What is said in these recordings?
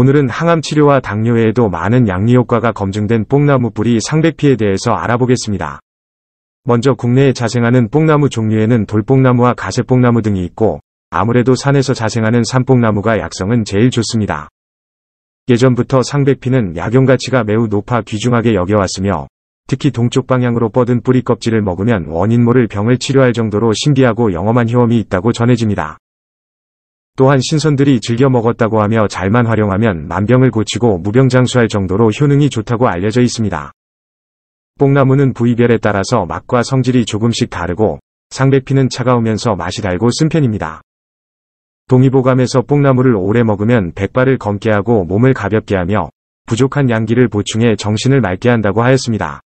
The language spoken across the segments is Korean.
오늘은 항암치료와 당뇨 에도 많은 양리효과가 검증된 뽕나무 뿌리 상백피에 대해서 알아보겠습니다. 먼저 국내에 자생하는 뽕나무 종류에는 돌뽕나무와 가세뽕나무 등이 있고 아무래도 산에서 자생하는 산뽕나무가 약성은 제일 좋습니다. 예전부터 상백피는 약용가치가 매우 높아 귀중하게 여겨왔으며 특히 동쪽 방향으로 뻗은 뿌리 껍질을 먹으면 원인 모를 병을 치료할 정도로 신기하고 영험한 효험이 있다고 전해집니다. 또한 신선들이 즐겨 먹었다고 하며 잘만 활용하면 만병을 고치고 무병장수할 정도로 효능이 좋다고 알려져 있습니다. 뽕나무는 부위별에 따라서 맛과 성질이 조금씩 다르고 상배피는 차가우면서 맛이 달고 쓴 편입니다. 동의보감에서 뽕나무를 오래 먹으면 백발을 검게 하고 몸을 가볍게 하며 부족한 양기를 보충해 정신을 맑게 한다고 하였습니다.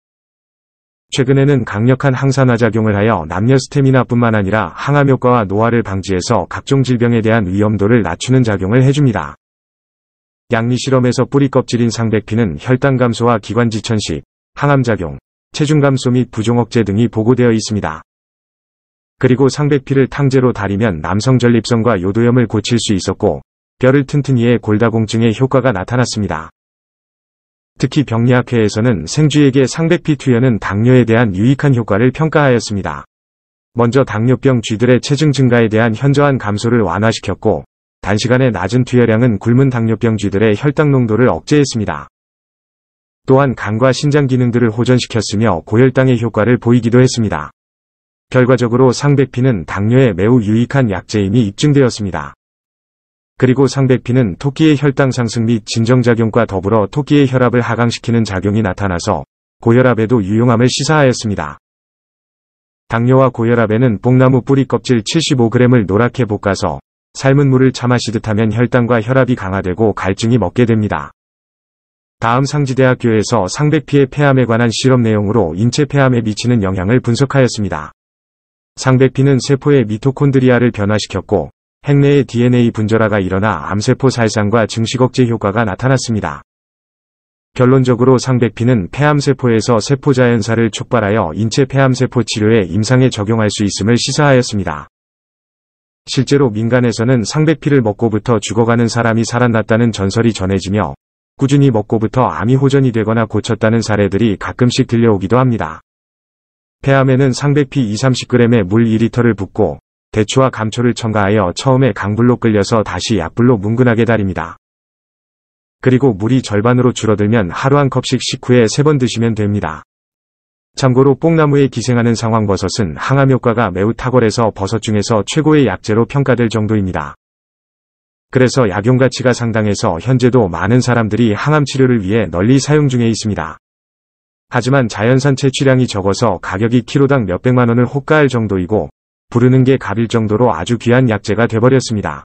최근에는 강력한 항산화 작용을 하여 남녀 스태미나뿐만 아니라 항암 효과와 노화를 방지해서 각종 질병에 대한 위험도를 낮추는 작용을 해줍니다. 양리 실험에서 뿌리 껍질인 상백피는 혈당 감소와 기관 지천식, 항암 작용, 체중 감소 및 부종 억제 등이 보고되어 있습니다. 그리고 상백피를 탕제로 달이면 남성 전립선과 요도염을 고칠 수 있었고 뼈를 튼튼히 해 골다공증의 효과가 나타났습니다. 특히 병리학회에서는 생쥐에게 상백피 투여는 당뇨에 대한 유익한 효과를 평가하였습니다. 먼저 당뇨병 쥐들의 체중 증가에 대한 현저한 감소를 완화시켰고 단시간에 낮은 투여량은 굶은 당뇨병 쥐들의 혈당 농도를 억제했습니다. 또한 간과 신장 기능들을 호전시켰으며 고혈당의 효과를 보이기도 했습니다. 결과적으로 상백피는 당뇨에 매우 유익한 약재임이 입증되었습니다. 그리고 상대피는 토끼의 혈당 상승 및 진정작용과 더불어 토끼의 혈압을 하강시키는 작용이 나타나서 고혈압에도 유용함을 시사하였습니다. 당뇨와 고혈압에는 뽕나무 뿌리 껍질 75g을 노랗게 볶아서 삶은 물을 차 마시듯 하면 혈당과 혈압이 강화되고 갈증이 먹게 됩니다. 다음 상지대학교에서 상백피의 폐암에 관한 실험 내용으로 인체 폐암에 미치는 영향을 분석하였습니다. 상백피는 세포의 미토콘드리아를 변화시켰고 핵내의 DNA 분절화가 일어나 암세포 살상과 증식억제 효과가 나타났습니다. 결론적으로 상백피는 폐암세포에서 세포자연사를 촉발하여 인체 폐암세포 치료에 임상에 적용할 수 있음을 시사하였습니다. 실제로 민간에서는 상백피를 먹고부터 죽어가는 사람이 살아났다는 전설이 전해지며 꾸준히 먹고부터 암이 호전이 되거나 고쳤다는 사례들이 가끔씩 들려오기도 합니다. 폐암에는 상백피 2-30g에 물 2리터를 붓고 대추와 감초를 첨가하여 처음에 강불로 끓여서 다시 약불로 뭉근하게 달입니다. 그리고 물이 절반으로 줄어들면 하루 한 컵씩 식후에 세 번 드시면 됩니다. 참고로 뽕나무에 기생하는 상황버섯은 항암 효과가 매우 탁월해서 버섯 중에서 최고의 약재로 평가될 정도입니다. 그래서 약용 가치가 상당해서 현재도 많은 사람들이 항암 치료를 위해 널리 사용 중에 있습니다. 하지만 자연산 채취량이 적어서 가격이 키로당 몇백만원을 호가할 정도이고 부르는 게 갑일 정도로 아주 귀한 약재가 돼버렸습니다.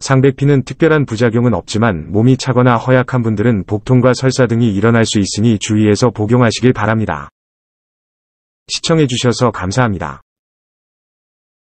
상백피는 특별한 부작용은 없지만 몸이 차거나 허약한 분들은 복통과 설사 등이 일어날 수 있으니 주의해서 복용하시길 바랍니다. 시청해주셔서 감사합니다.